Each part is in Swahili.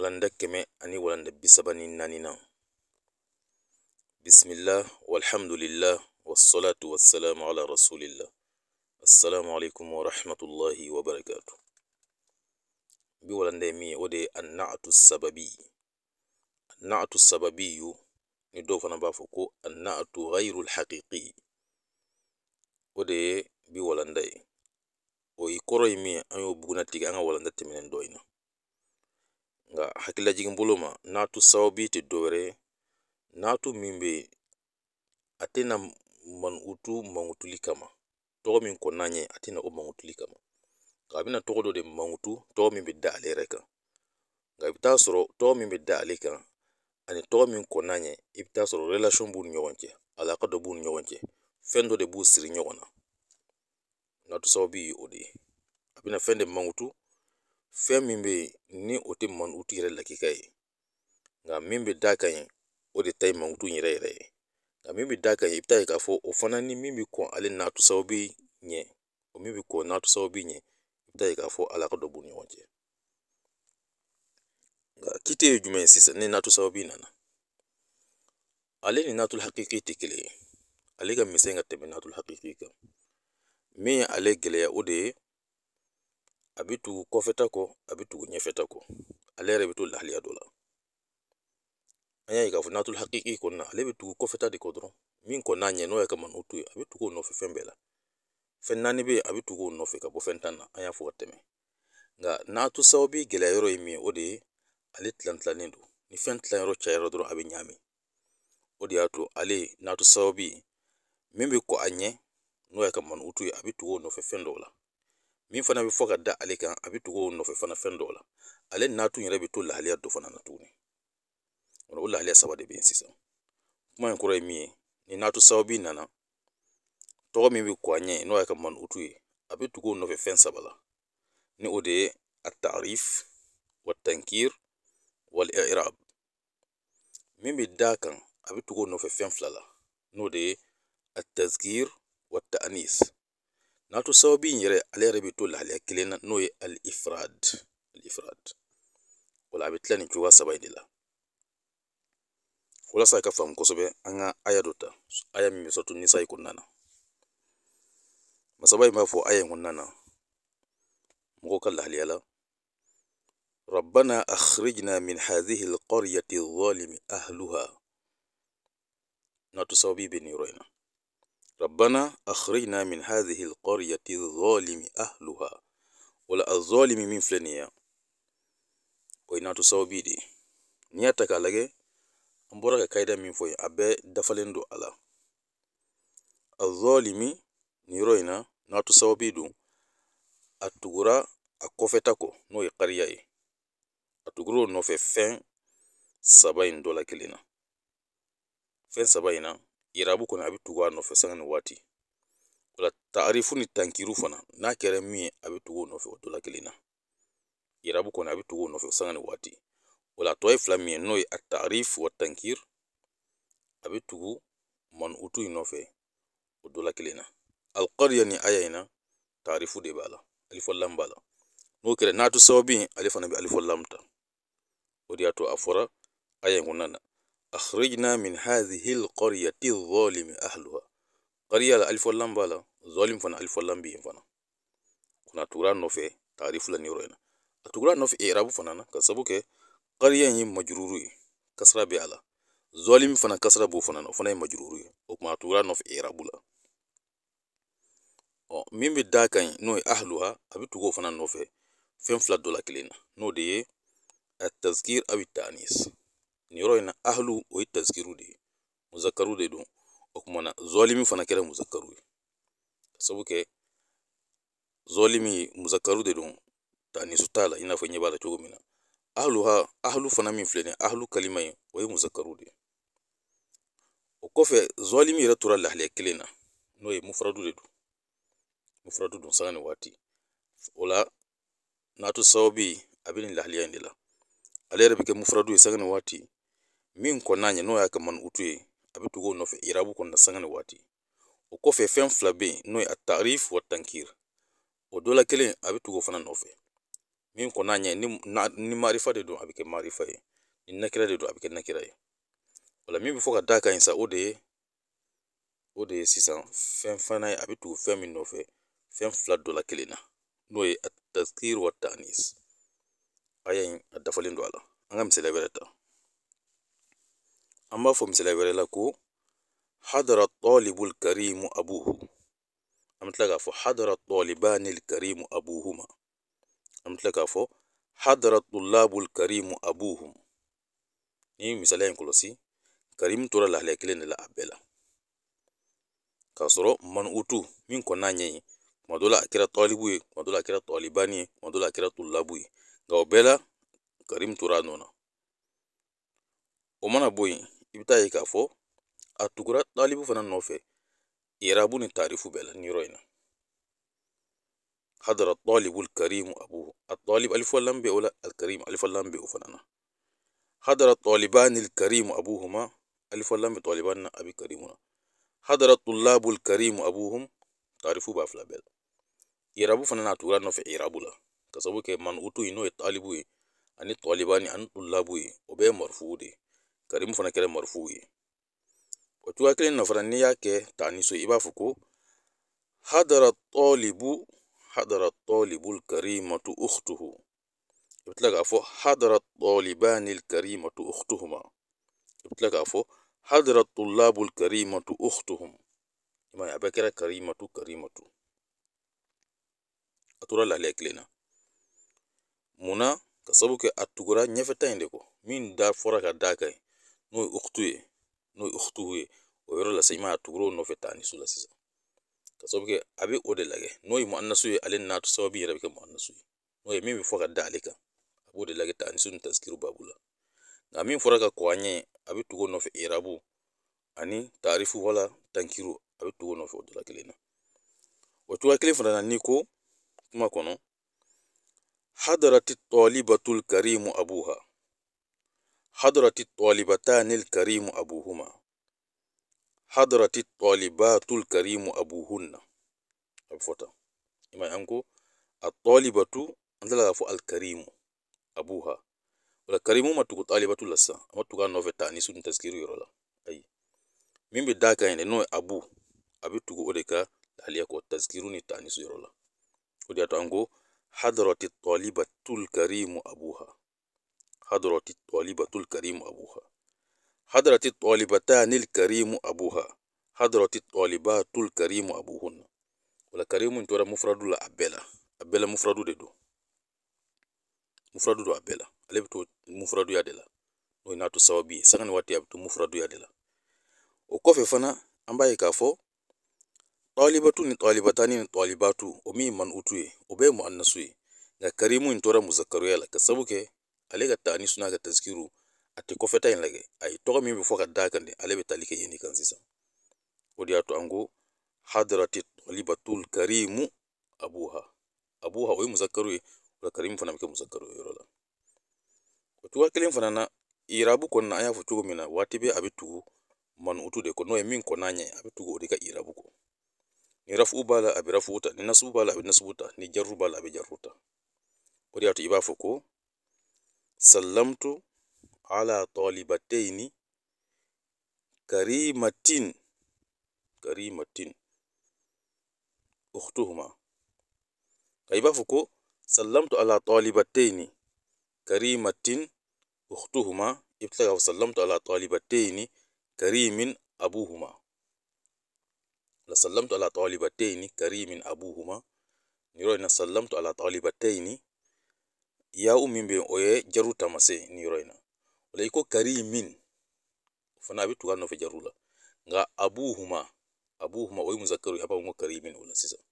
walanda kɛmɛ ani walanda bi saba ni naani na bisimila walhamdulila wasalatu wasalamu ala rasulila assalamu alaikum warahmatullahi wabarakatu bi walanda ye min ye o de ye annatu sababi annatu sababiyu ni dɔw fana b'a fɔ ko annatu ghayru lhaqiqi o de ye bi walanda ye o ye kɔrɔ ye min ye an y'o bugunnatigɛ an ka walanda tɛmɛnen dɔ in na Nka hakililajigin bolo ma n'a to sababu tɛ dɔwɛrɛ n'a to min bɛ yen a tɛna u to mangutuli kama tɔgɔ min kɔni n'an a tɛna o mangutuli kama nka a bɛna tɔgɔ dɔ de mankutu tɔgɔ min bɛ da ale yɛrɛ kan nka i bɛ t'a sɔrɔ tɔgɔ min bɛ da ale kan ani tɔgɔ min kɔnɔna ɲɛ i bɛ t'a sɔrɔ b'u ni ɲɔgɔn cɛ ala dɔ b'u ni ɲɔgɔn cɛ fɛn dɔ de b'u siri ɲɔgɔn na n'a to sababu ye o de ye a bɛna fɛn de mankutu Fɛn min bɛ yen ni o tɛ mankutu yɛrɛ lakika ye nka min bɛ d'a kan ye o de ta ye mankutu yɛrɛ yɛrɛ ye nka min bɛ d'a kan i bɛ taa ye k'a fɔ o fana ni min bɛ kɔn ale natusaw bɛ ɲɛ o min bɛ kɔn natusaw bɛ ɲɛ i bɛ taa ye k'a fɔ ala ka dɔ b'u ni ɲɔgɔn cɛ nka kite ye jumɛn ye sisan ni natusaw bɛ nana ale ni natu hakiliki tɛ kelen ye ale ka misɛn ka tɛmɛ natu hakiliki kan min ye ale gɛlɛya o de ye A bɛ tugu kɔfɛta kɔ a bɛ tugu ɲɛfɛta kɔ ale yɛrɛ bɛ to lahalaya dɔ la an y'a ye k'a fɔ n'a to hakili kɔni ale bɛ tugu kɔfɛta de kɔ dɔrɔn min kɔni n'a ɲɛ n'o ye ka n'o to ye a bɛ tugu o nɔfɛ fɛn bɛɛ la fɛn naani bɛ yen a bɛ tugu o nɔfɛ ka bɔ fɛn tan na an y'a fɔ ka tɛmɛ nka n'a to sababu gɛlɛya yɔrɔ ye min ye o de ye ale tilan tilannen don ni fɛn tilanyɔrɔ cayara dɔrɔn a bɛ ɲaami o de y'a to ale n'a to sababu min bɛ kɔ a ɲɛ n'o y'a ka manutu ye a bɛ tugu o nɔfɛ fɛn dɔw la min fana bɛ fɔ ka da ale kan a bɛ tugu o nɔfɛ fana fɛn dɔw la ale n'a tun yɛrɛ bɛ to lahaliya dɔ fana na tuguni o lahaliya saba de bɛ yen sisan kuma in kɔrɔ ye min ye ni natu sababu nana tɔgɔ min bɛ kɔ ɲɛ n'o y'a ka manutu ye a bɛ tugu o nɔfɛ fɛn saba la ni o de ye a tarif wa tankir wal i'rab min bɛ da kan a bɛ tugu o nɔfɛ fɛn fila la n'o de ye a tazkir wa ta'anis N'ato sababu in yɛrɛ ale yɛrɛ bɛ to lahalaya kelen na n'o ye ali ifrad ali ifrad o la a bɛ tila nin cogoya saba in de la walasa a ka faamu kosɛbɛ an ka aya dɔ ta aya min bɛ sɔrɔ nisa in kɔnɔna na masaba in b'a fɔ aya in kɔnɔna na mɔgɔw ka lahalaya la ربنا أخرجنا من هذه القرية الظالم أهلها ناتو سوابي بني روينا ربنا akhrijna min هذه القرية الظالم ahluha wala azolimi min filaniya o ye nato sababi de an bɔra ka kayida min fɔ ye a bɛɛ dafalen don a atugura azolimi nin yɔrɔ in na nato sababi don a tugura a kɔfɛta kɔ n'o ye kariya ye a tugura o irabu kɔni a bɛ tugu a nɔfɛ sanga ni waati o la taarifu ni tankiru fana n'a kɛra min ye a bɛ tugu o nɔfɛ o dɔ kelen na yɛrɛbu kɔni a bɛ tugu o nɔfɛ sanga ni waati o la tɔ ye fila min ye n'o ye a taarifu wa tankiru a bɛ tugu manutu in nɔfɛ o dɔ kelen na alqariya ni aya in na taarifu de b'a la alifɔlamu b'a la n'o kɛra n'a to sababu ye ale fana bɛ alifɔlamu ta o de y'a to a fɔra aya in kɔnɔna na أخرجنا من هذه القرية الظالم أهلها قرية ألف ولام بالا ظالم فنا ألف ولام بين فنا كنا تورا نوفي تعريف لنا يورينا أتورا نوفي إيراب فنا نا كسبوك قرية هي مجروري كسرة بيالا ظالم فنا كسرة بو فنا فنا مجروري وكما تورا نوفي إيراب لا ɔ min bɛ نو أهلها أبي ye فنا a فين tugu دولا كلينا nɔfɛ fɛn fila dɔ la ni yɔrɔ ina ahlu o ye tazkiru de ye muzakaru de don o kumana zɔlimi fana kɛra muzakaru ye ka sabu kɛ zɔlimi muzakaru de don ta nisu t'a la i n'a fɔ ɲɛ b'a la cogo min na ahlu ha ahlu fana min filɛ nin ahlu kalima ye o ye muzakaru de ye o kɔfɛ zɔlimi yɛrɛ tora lahalaya kelen na n'o ye mufradu de don mufradu don sanga ni waati o la n'a to sababu a bɛ nin lahaliya in de la ale yɛrɛ bɛ kɛ mufuradu ye sanga ni waati Min kɔni n'a ɲɛ n'o y'a kɛ manikutu ye a bɛ tugu o nɔfɛ irabu kɔni na sanga ni waati o kɔfɛ fɛn fila bɛ yen n'o ye a wa tankir o dɔ la kelen a bɛ tugu o fana nɔfɛ min kɔni n'a ɲɛ ni marifa de don a bɛ kɛ marifa ye ni nakira de don a bɛ kɛ nakira ye o min bɛ fɔ ka d'a kan yen sa o de ye o de ye sisan fɛn fana ye a bɛ tugu fɛn min nɔfɛ fɛn fila dɔ la kelen na n'o ye a wa tanis aya in a dafalen don a la an ka misaliya wɛrɛ ta An b'a fɔ misaliya wɛrɛ la ko hadara tɔlibul karimu abuhu an bɛ tila k'a fɔ hadara tɔlibanil karimu abuhuma an bɛ tila k'a fɔ hadara tulabul karimu abuhum ni misaliya in kɔlɔsi karimu tora lahalaya kelen de la a bɛɛ la k'a sɔrɔ manutu min kɔnɔna ɲɛ ye kuma dɔ la a kɛra tɔlibu ye kuma dɔ la a kɛra tɔlibani ye kuma dɔ la a kɛra tulabu ye nka o bɛɛ la karimu tora a nɔ na o mana bɔ yen ibita bɛ taa a tugura talibu fana nofe irabu ni tarifu bela la nin yɔrɔ hadara talibu karimu abuhu a talib alifu lam bɛ alkarim la alkarimu alifu lam bɛ o fana na hadara talibani karimu abuhuma alifu lam bɛ talibani na a bɛ karimu hadara tulabu karimu abuhum tarifu b'a fila bɛɛ irabu fana n'a tugura nɔfɛ irabu la kasabu ke man utu ino talibu ani talibani an tullabu obe o de karimu fana kɛra marifuw ye o cogoya kelen na fana n'i y'a kɛ k'a ni so i b'a fɔ ko hadara tɔlibu hadara tɔlibul karimatu ukhtuhu i bɛ tila k'a fɔ hadara tɔlibani karimatu ukhtuhuma i bɛ tila k'a fɔ hadara tulabul karimatu ukhtuhum i m'a ye a bɛɛ kɛra karimatu karimatu a tora lahalaya kelen na munna ka sabu kɛ a tugura ɲɛfɛta in de kɔ min da fɔra ka d'a kan yen N'o ye utu ye o yɔrɔ la sa i no ye tugura o nɔfɛ ta ni so la sisan ka sababu kɛ a bɛ o de lajɛ n'o ye mɔnso ye ale n'a sababu yɛrɛ bɛ kɛ mɔnso ye n'o ye min bɛ fɔ ka da ale kan a b'o de lajɛ ta ni so ni tasikiri babu la nka min fɔra ka kɔ an ɲɛ a bɛ tugu o nɔfɛ ani tarifu wala tankiru a bɛ tugu o nɔfɛ o dala kelen na o cogoya kelen fana na n'i ko kuma kɔnɔ hadarati tɔlibatul karimu abuha حضرت الطالبتان الكريم أبوهما حضرت الطالبات الكريم أبوهن أبفوتا إما أنكو الطالبة أنزل الكريم أبوها wala karimu matuku talibatu la sa matuku anove tani su taskiru yoro la ayi min be daa kan no abu a be tugu o de ka lahaliya kɔ taskiru ni tani su yoro la o de y'a to an ko hadarati talibatul karimu abuha حضرة الطالبة الكريم أبوها حضرة الطالبتان الكريم أبوها حضرة الطالبات الكريم أبوهن ولا كريم انتو مفرد لا أبلا أبلا مفرد دو mufradu do a bɛɛ la ale bɛ to mufraduya de la n'o ye n'a to sababu ye sanga ni waati a bɛ to mufraduya de la o kɔfɛ fana an b'a ye k'a fɔ tɔlibatu ni tɔlibatani ni tɔlibatu o min ye manutu ye o bɛɛ ye muannasu ye nka karimu in tora muzakaruya ka sabu kɛ ale ka taa ni suna ka tazikiru a tɛ kɔfɛta in lagɛ a ye tɔgɔ min bɛ fɔ ka d'a kan de ale bɛ tali kɛ yen kan sisan o de y'a to an ko hadarati tɔlibatul karimu abuha abuha o ye musakaru ye o karimu fana bɛ kɛ musakaru ye yɔrɔ la o cogoya kelen fana na irabu kɔni na an y'a fɔ cogo min na waati bɛ a bɛ tugu manutu de kɔ n'o ye min kɔ n'a ɲɛ a bɛ tugu o de ka irabu kɔ ni rafu b'a la a bɛ rafu ta ni nasubu b'a la a bɛ nasubu ta ni jaru b'a la a bɛ jaru ta o de y'a to i b'a fɔ ko سلمت على طالبتين كريمتين كريمتين أختهما كيف فكو سلمت على طالبتين كريمتين أختهما إبتلاك سلمت على طالبتين كريم أبوهما لسلمت على طالبتين كريم أبوهما نرى أن سلمت على طالبتين Yawu min bɛ yen o ye jariw taamasee ni yɔrɔ in na o la i ko min o fana a bɛ tugu a nɔfɛ jaru la nka abuhuma abuhuma o ye musakaw ye a b'a fɔ ko kari min o la sisan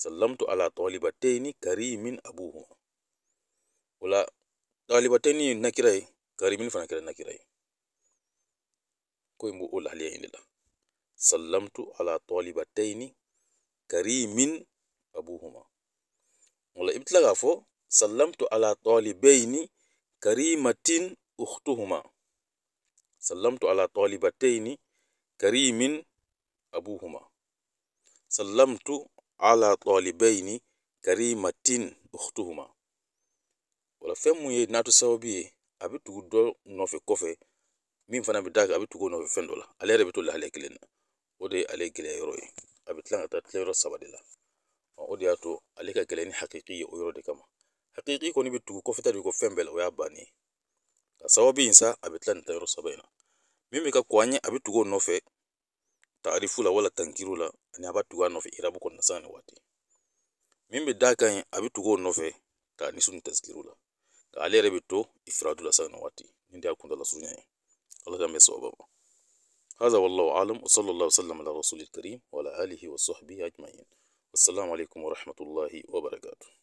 salamtu ala talibatayini kari min abuhuma o la talibatayini ye nakira ye kari min fana kɛra nakira ye ko in b'o o lahaliya in de la salamtu ala talibatayini kari min abuhuma o la i bɛ tila k'a fɔ sallamtu ala talibaini karimatin ukhtuhuma sallamtu ala talibataini karimin abuhuma sallamtu ala talibaini karimatin ukhtuhuma wala fɛn mun ye n'a to sababu ye a bɛ tugu dɔ nɔfɛ kɔfɛ min fana bɛ d'a kan a bɛ tugu o nɔfɛ fɛn dɔ la ale yɛrɛ bɛ to lahalaya kelen na o de ye ale gɛlɛya yɔrɔ ye a bɛ tila ka taa tilayɔrɔ saba de la o de y'a to ale ka gɛlɛn ni hakiki ye o yɔrɔ de kama حقيقي كوني بتقول كفتة بيكو فين بلا ويا باني سوابي إنسا أبتلا نتايرو سبينا مي ميكا كواني أبتقول نوفي تعرفو لا ولا تنكيرو لا أني أبتقول نوفي إرابو كون نسان واتي مي مي داكاين أبتقول نوفي تانيسو نتذكيرو لا تعالي ربيتو إفرادو لا سان واتي نديا كون دلا سوني الله تعمل سوا بابا هذا والله أعلم وصلى الله وسلم على رسول الكريم وعلى آله وصحبه أجمعين والسلام عليكم ورحمة الله وبركاته